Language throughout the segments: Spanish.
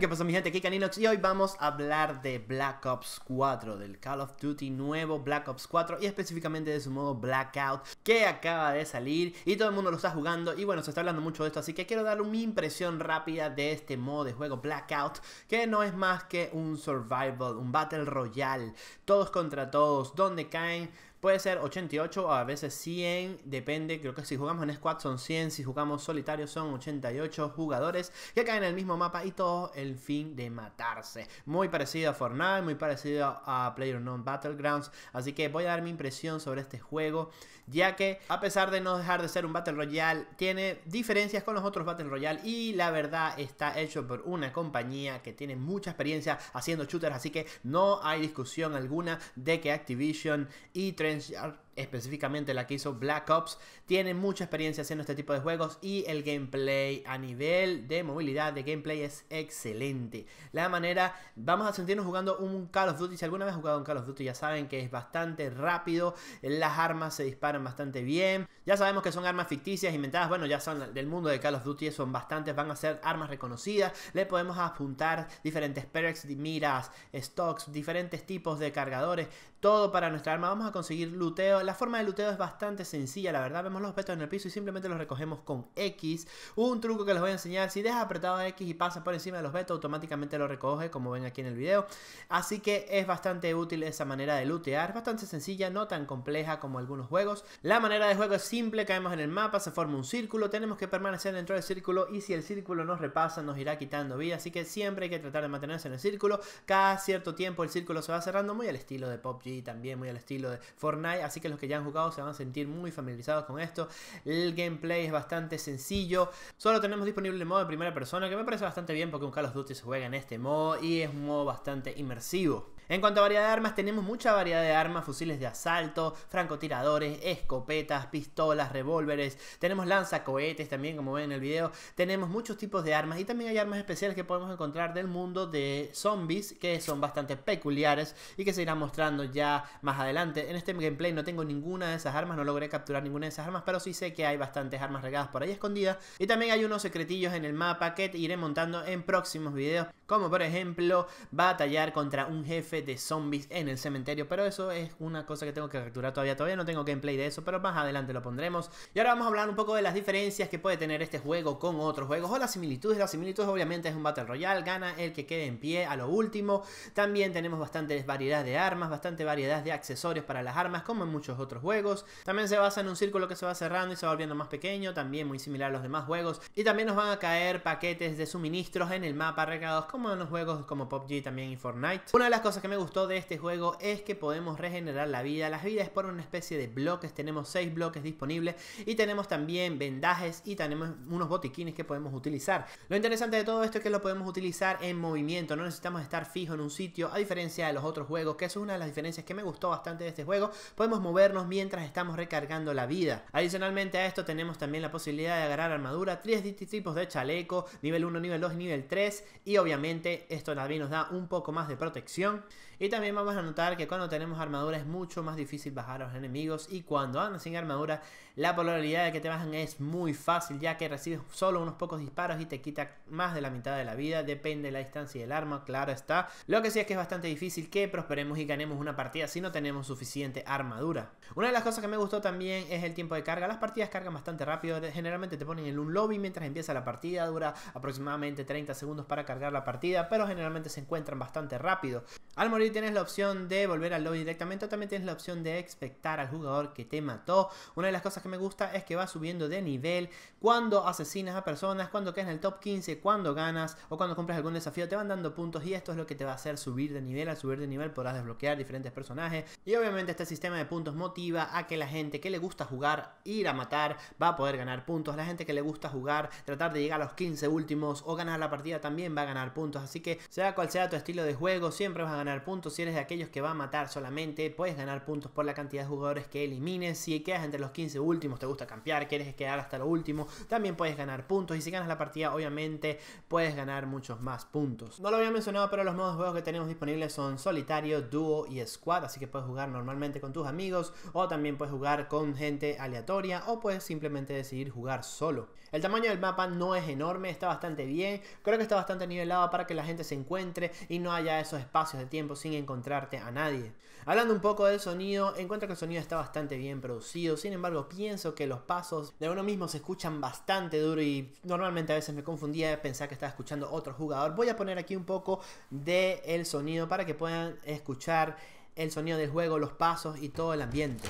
¿qué pasa mi gente? Aquí Caninox y hoy vamos a hablar de Black Ops 4, del Call of Duty nuevo Black Ops 4 y específicamente de su modo Blackout que acaba de salir y todo el mundo lo está jugando y bueno, se está hablando mucho de esto así que quiero darle una impresión rápida de este modo de juego Blackout que no es más que un survival, un battle royale, todos contra todos, donde caen Puede ser 88 o a veces 100, depende, creo que si jugamos en squad son 100, si jugamos solitario son 88 jugadores que caen en el mismo mapa y todo el fin de matarse. Muy parecido a Fortnite, muy parecido a PlayerUnknown Battlegrounds, así que voy a dar mi impresión sobre este juego, ya que a pesar de no dejar de ser un Battle Royale, tiene diferencias con los otros Battle Royale y la verdad está hecho por una compañía que tiene mucha experiencia haciendo shooters, así que no hay discusión alguna de que Activision y Trend and she, específicamente la que hizo Black Ops, tiene mucha experiencia haciendo este tipo de juegos y el gameplay a nivel de movilidad de gameplay es excelente. La manera, vamos a sentirnos jugando un Call of Duty, si alguna vez has jugado un Call of Duty ya saben que es bastante rápido, las armas se disparan bastante bien, ya sabemos que son armas ficticias, inventadas, bueno ya son del mundo de Call of Duty, son bastantes, van a ser armas reconocidas, le podemos apuntar diferentes perks, miras, stocks, diferentes tipos de cargadores, todo para nuestra arma, vamos a conseguir looteo la forma de looteo es bastante sencilla, la verdad. Vemos los objetos en el piso y simplemente los recogemos con X. Un truco que les voy a enseñar, si deja apretado X y pasa por encima de los Betos automáticamente lo recoge, como ven aquí en el video. Así que es bastante útil esa manera de lootear, bastante sencilla, no tan compleja como algunos juegos. La manera de juego es simple, caemos en el mapa, se forma un círculo, tenemos que permanecer dentro del círculo y si el círculo nos repasa nos irá quitando vida, así que siempre hay que tratar de mantenerse en el círculo. Cada cierto tiempo el círculo se va cerrando muy al estilo de PUBG, también muy al estilo de Fortnite, así que que ya han jugado se van a sentir muy familiarizados con esto. El gameplay es bastante sencillo. Solo tenemos disponible el modo de primera persona, que me parece bastante bien porque un Call of Duty se juega en este modo y es un modo bastante inmersivo. En cuanto a variedad de armas, tenemos mucha variedad de armas, fusiles de asalto, francotiradores, escopetas, pistolas, revólveres, tenemos lanzacohetes también, como ven en el video, tenemos muchos tipos de armas y también hay armas especiales que podemos encontrar del mundo de zombies que son bastante peculiares y que se irán mostrando ya más adelante. En este gameplay no tengo ninguna de esas armas, no logré capturar ninguna de esas armas, pero sí sé que hay bastantes armas regadas por ahí escondidas y también hay unos secretillos en el mapa que iré montando en próximos videos, como por ejemplo batallar contra un jefe de zombies en el cementerio, pero eso es una cosa que tengo que capturar todavía. Todavía no tengo gameplay de eso, pero más adelante lo pondremos. Y ahora vamos a hablar un poco de las diferencias que puede tener este juego con otros juegos o las similitudes. Las similitudes obviamente es un Battle Royale, gana el que quede en pie a lo último. También tenemos bastante variedad de armas, bastante variedad de accesorios para las armas, como en muchos otros juegos. También se basa en un círculo que se va cerrando y se va volviendo más pequeño, también muy similar a los demás juegos. Y también nos van a caer paquetes de suministros en el mapa regados como en los juegos como PUBG también y Fortnite. Una de las cosas que me gustó de este juego es que podemos regenerar la vida. Las vidas por una especie de bloques. Tenemos 6 bloques disponibles. Y tenemos también vendajes y tenemos unos botiquines que podemos utilizar. Lo interesante de todo esto es que lo podemos utilizar en movimiento. No necesitamos estar fijo en un sitio. A diferencia de los otros juegos. Que es una de las diferencias que me gustó bastante de este juego. Podemos movernos mientras estamos recargando la vida. Adicionalmente a esto tenemos también la posibilidad de agarrar armadura. 3 tipos de chaleco. Nivel 1, nivel 2 y nivel 3. Y obviamente esto también nos da un poco más de protección. Y también vamos a notar que cuando tenemos armadura es mucho más difícil bajar a los enemigos y cuando andas sin armadura la probabilidad de que te bajen es muy fácil ya que recibes solo unos pocos disparos y te quita más de la mitad de la vida, depende de la distancia y el arma, claro está. Lo que sí es que es bastante difícil que prosperemos y ganemos una partida si no tenemos suficiente armadura. Una de las cosas que me gustó también es el tiempo de carga, las partidas cargan bastante rápido, generalmente te ponen en un lobby mientras empieza la partida, dura aproximadamente 30 segundos para cargar la partida, pero generalmente se encuentran bastante rápido morir tienes la opción de volver al lobby directamente o también tienes la opción de expectar al jugador que te mató. Una de las cosas que me gusta es que va subiendo de nivel cuando asesinas a personas, cuando quedas en el top 15, cuando ganas o cuando compras algún desafío te van dando puntos y esto es lo que te va a hacer subir de nivel. Al subir de nivel podrás desbloquear diferentes personajes y obviamente este sistema de puntos motiva a que la gente que le gusta jugar, ir a matar, va a poder ganar puntos. La gente que le gusta jugar, tratar de llegar a los 15 últimos o ganar la partida también va a ganar puntos. Así que sea cual sea tu estilo de juego, siempre vas a ganar puntos. Si eres de aquellos que va a matar solamente, puedes ganar puntos por la cantidad de jugadores que elimines. Si quedas entre los 15 últimos, te gusta campear, quieres quedar hasta lo último, también puedes ganar puntos. Y si ganas la partida, obviamente puedes ganar muchos más puntos. No lo había mencionado, pero los modos de juego que tenemos disponibles son solitario, dúo y squad. Así que puedes jugar normalmente con tus amigos o también puedes jugar con gente aleatoria o puedes simplemente decidir jugar solo. El tamaño del mapa no es enorme, está bastante bien. Creo que está bastante nivelado para que la gente se encuentre y no haya esos espacios de tiempo sin encontrarte a nadie. Hablando un poco del sonido, encuentro que el sonido está bastante bien producido, sin embargo pienso que los pasos de uno mismo se escuchan bastante duro y normalmente a veces me confundía de pensar que estaba escuchando otro jugador. Voy a poner aquí un poco del el sonido para que puedan escuchar el sonido del juego, los pasos y todo el ambiente.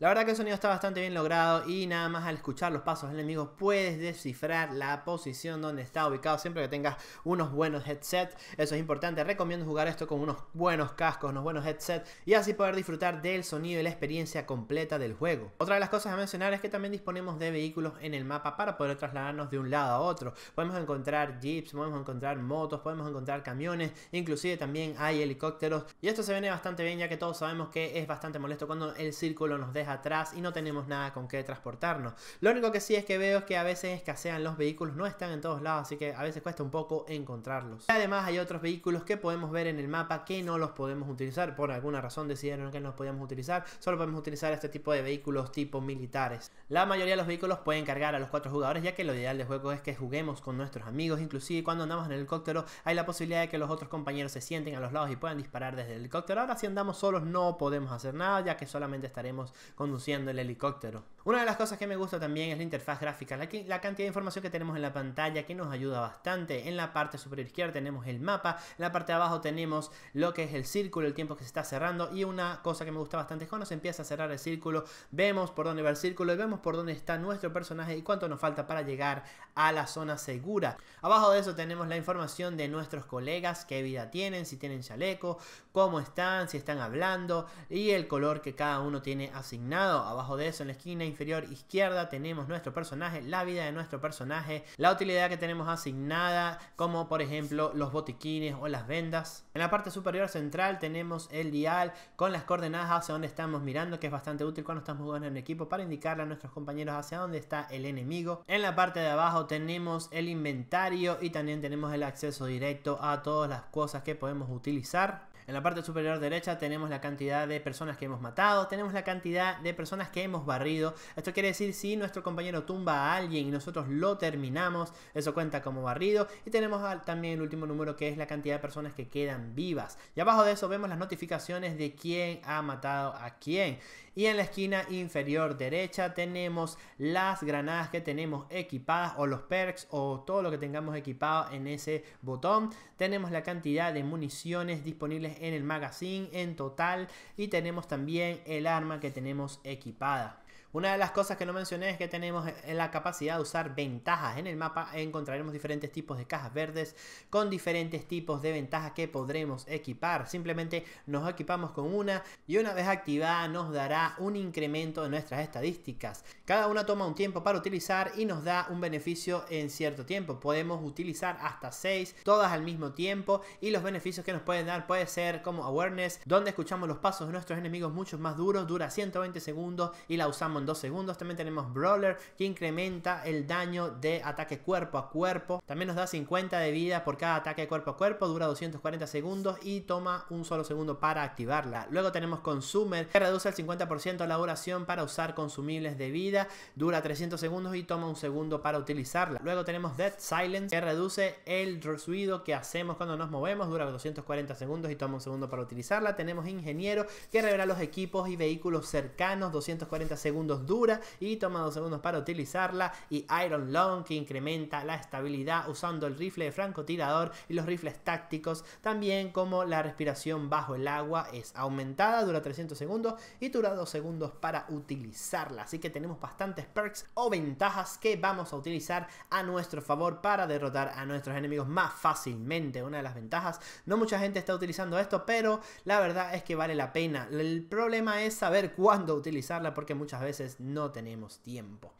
La verdad que el sonido está bastante bien logrado y nada más al escuchar los pasos del enemigo puedes descifrar la posición donde está ubicado siempre que tengas unos buenos headsets. Eso es importante, recomiendo jugar esto con unos buenos cascos, unos buenos headsets y así poder disfrutar del sonido y la experiencia completa del juego. Otra de las cosas a mencionar es que también disponemos de vehículos en el mapa para poder trasladarnos de un lado a otro. Podemos encontrar jeeps, podemos encontrar motos, podemos encontrar camiones, inclusive también hay helicópteros y esto se viene bastante bien ya que todos sabemos que es bastante molesto cuando el círculo nos deja atrás y no tenemos nada con qué transportarnos. Lo único que sí es que veo es que a veces escasean los vehículos, no están en todos lados, así que a veces cuesta un poco encontrarlos. Además hay otros vehículos que podemos ver en el mapa que no los podemos utilizar, por alguna razón decidieron que no los podíamos utilizar, solo podemos utilizar este tipo de vehículos tipo militares. La mayoría de los vehículos pueden cargar a los cuatro jugadores, ya que lo ideal del juego es que juguemos con nuestros amigos, inclusive cuando andamos en el helicóptero hay la posibilidad de que los otros compañeros se sienten a los lados y puedan disparar desde el helicóptero. Ahora si andamos solos no podemos hacer nada, ya que solamente estaremos conduciendo el helicóptero. Una de las cosas que me gusta también es la interfaz gráfica, la, cantidad de información que tenemos en la pantalla que nos ayuda bastante. En la parte superior izquierda tenemos el mapa, en la parte de abajo tenemos lo que es el círculo, el tiempo que se está cerrando y una cosa que me gusta bastante es cuando se empieza a cerrar el círculo, vemos por dónde va el círculo y vemos por dónde está nuestro personaje y cuánto nos falta para llegar a la zona segura. Abajo de eso tenemos la información de nuestros colegas, qué vida tienen, si tienen chaleco, cómo están, si están hablando y el color que cada uno tiene asignado. Abajo de eso, en la esquina inferior izquierda, tenemos nuestro personaje, la vida de nuestro personaje, la utilidad que tenemos asignada, como por ejemplo los botiquines o las vendas. En la parte superior central tenemos el dial con las coordenadas hacia donde estamos mirando, que es bastante útil cuando estamos jugando en equipo para indicarle a nuestros compañeros hacia dónde está el enemigo. En la parte de abajo tenemos el inventario y también tenemos el acceso directo a todas las cosas que podemos utilizar. En la parte superior derecha tenemos la cantidad de personas que hemos matado, tenemos la cantidad de personas que hemos barrido. Esto quiere decir si nuestro compañero tumba a alguien y nosotros lo terminamos, eso cuenta como barrido. Y tenemos también el último número que es la cantidad de personas que quedan vivas. Y abajo de eso vemos las notificaciones de quién ha matado a quién. Y en la esquina inferior derecha tenemos las granadas que tenemos equipadas o los perks o todo lo que tengamos equipado en ese botón. Tenemos la cantidad de municiones disponibles en el magazine en total y tenemos también el arma que tenemos equipada. Una de las cosas que no mencioné es que tenemos la capacidad de usar ventajas. En el mapa encontraremos diferentes tipos de cajas verdes con diferentes tipos de ventajas que podremos equipar. Simplemente nos equipamos con una y una vez activada nos dará un incremento de nuestras estadísticas. Cada una toma un tiempo para utilizar y nos da un beneficio en cierto tiempo. Podemos utilizar hasta 6, todas al mismo tiempo y los beneficios que nos pueden dar puede ser como awareness, donde escuchamos los pasos de nuestros enemigos mucho más duros, dura 120 segundos y la usamos en 2 segundos. También tenemos Brawler que incrementa el daño de ataque cuerpo a cuerpo. También nos da 50 de vida por cada ataque cuerpo a cuerpo. Dura 240 segundos y toma un solo segundo para activarla. Luego tenemos Consumer que reduce el 50% la duración para usar consumibles de vida. Dura 300 segundos y toma un segundo para utilizarla. Luego tenemos Dead Silence que reduce el ruido que hacemos cuando nos movemos. Dura 240 segundos y toma un segundo para utilizarla. Tenemos Ingeniero que revela los equipos y vehículos cercanos. 240 segundos dura y toma 2 segundos para utilizarla. Y Iron Long que incrementa la estabilidad usando el rifle de francotirador y los rifles tácticos. También como la respiración bajo el agua es aumentada, dura 300 segundos y dura 2 segundos para utilizarla. Así que tenemos bastantes perks o ventajas que vamos a utilizar a nuestro favor para derrotar a nuestros enemigos más fácilmente. Una de las ventajas, no mucha gente está utilizando esto, pero la verdad es que vale la pena. El problema es saber cuándo utilizarla porque muchas veces no tenemos tiempo.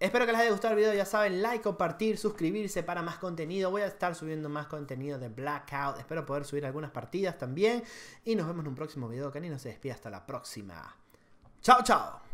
Espero que les haya gustado el video, ya saben, like, compartir, suscribirse para más contenido. Voy a estar subiendo más contenido de Blackout, espero poder subir algunas partidas también. Y nos vemos en un próximo video, Canino se despide hasta la próxima. ¡Chao, chao!